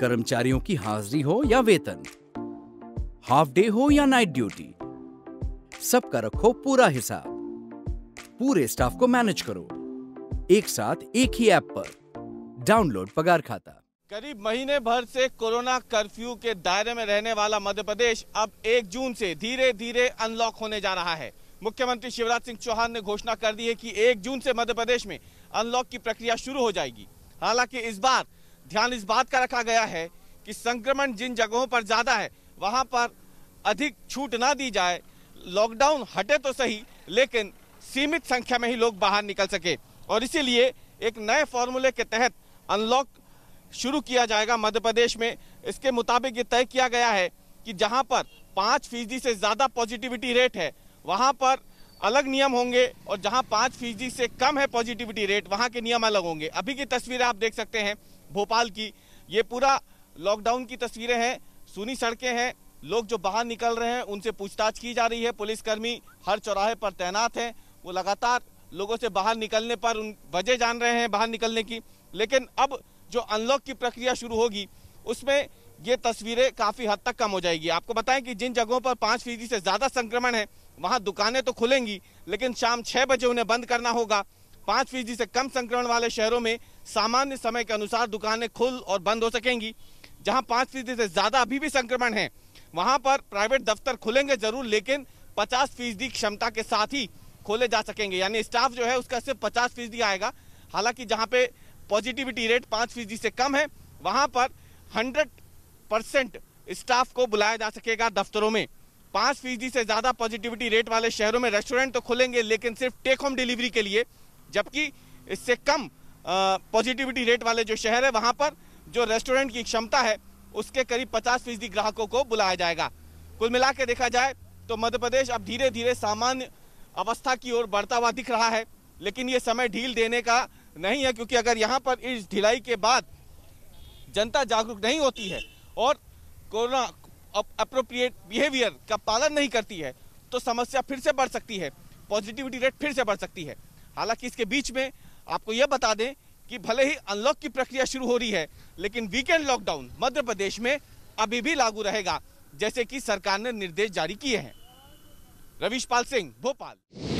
कर्मचारियों की हाजिरी हो या वेतन हाफ डे हो या नाइट ड्यूटी सबका रखो पूरा हिसाब पूरे स्टाफ को मैनेज करो एक साथ एक ही ऐप पर डाउनलोड पगार खाता करीब महीने भर से कोरोना कर्फ्यू के दायरे में रहने वाला मध्य प्रदेश अब 1 जून से धीरे धीरे अनलॉक होने जा रहा है मुख्यमंत्री शिवराज सिंह चौहान ने घोषणा कर दी है कि 1 जून से मध्य प्रदेश में अनलॉक की प्रक्रिया शुरू हो जाएगी हालांकि इस बार ध्यान इस बात का रखा गया है कि संक्रमण जिन जगहों पर ज़्यादा है वहाँ पर अधिक छूट ना दी जाए लॉकडाउन हटे तो सही लेकिन सीमित संख्या में ही लोग बाहर निकल सके और इसीलिए एक नए फॉर्मूले के तहत अनलॉक शुरू किया जाएगा मध्य प्रदेश में इसके मुताबिक ये तय किया गया है कि जहाँ पर पाँच फीसदी से ज़्यादा पॉजिटिविटी रेट है वहाँ पर अलग नियम होंगे और जहाँ पाँच फीसदी से कम है पॉजिटिविटी रेट वहाँ के नियम अलग होंगे अभी की तस्वीरें आप देख सकते हैं भोपाल की ये पूरा लॉकडाउन की तस्वीरें हैं सुनी सड़कें हैं लोग जो बाहर निकल रहे हैं उनसे पूछताछ की जा रही है पुलिसकर्मी हर चौराहे पर तैनात हैं वो लगातार लोगों से बाहर निकलने पर उन वजह जान रहे हैं बाहर निकलने की लेकिन अब जो अनलॉक की प्रक्रिया शुरू होगी उसमें ये तस्वीरें काफ़ी हद तक कम हो जाएगी आपको बताएं कि जिन जगहों पर पाँच फीसदी से ज़्यादा संक्रमण है वहाँ दुकानें तो खुलेंगी लेकिन शाम छः बजे उन्हें बंद करना होगा पाँच फीसदी से कम संक्रमण वाले शहरों में सामान्य समय के अनुसार दुकानें खुल और बंद हो सकेंगी जहां पाँच फीसदी से ज़्यादा अभी भी संक्रमण है वहां पर प्राइवेट दफ्तर खुलेंगे जरूर लेकिन पचास फीसदी क्षमता के साथ ही खोले जा सकेंगे यानी स्टाफ जो है उसका सिर्फ पचास फीसदी आएगा हालांकि जहाँ पे पॉजिटिविटी रेट पाँच फीसदी से कम है वहाँ पर हंड्रेड परसेंट स्टाफ को बुलाया जा सकेगा दफ्तरों में पाँच फीसदी से ज़्यादा पॉजिटिविटी रेट वाले शहरों में रेस्टोरेंट तो खुलेंगे लेकिन सिर्फ टेक होम डिलीवरी के लिए जबकि इससे कम पॉजिटिविटी रेट वाले जो शहर है वहाँ पर जो रेस्टोरेंट की क्षमता है उसके करीब पचास फीसदी ग्राहकों को बुलाया जाएगा कुल मिला के देखा जाए तो मध्य प्रदेश अब धीरे धीरे सामान्य अवस्था की ओर बढ़ता हुआ दिख रहा है लेकिन ये समय ढील देने का नहीं है क्योंकि अगर यहाँ पर इस ढिलाई के बाद जनता जागरूक नहीं होती है और कोरोना अप्रोप्रिएट बिहेवियर का पालन नहीं करती है तो समस्या फिर से बढ़ सकती है पॉजिटिविटी रेट फिर से बढ़ सकती है हालांकि इसके बीच में आपको यह बता दें कि भले ही अनलॉक की प्रक्रिया शुरू हो रही है लेकिन वीकेंड लॉकडाउन मध्य प्रदेश में अभी भी लागू रहेगा जैसे कि सरकार ने निर्देश जारी किए हैं रविश पाल सिंह भोपाल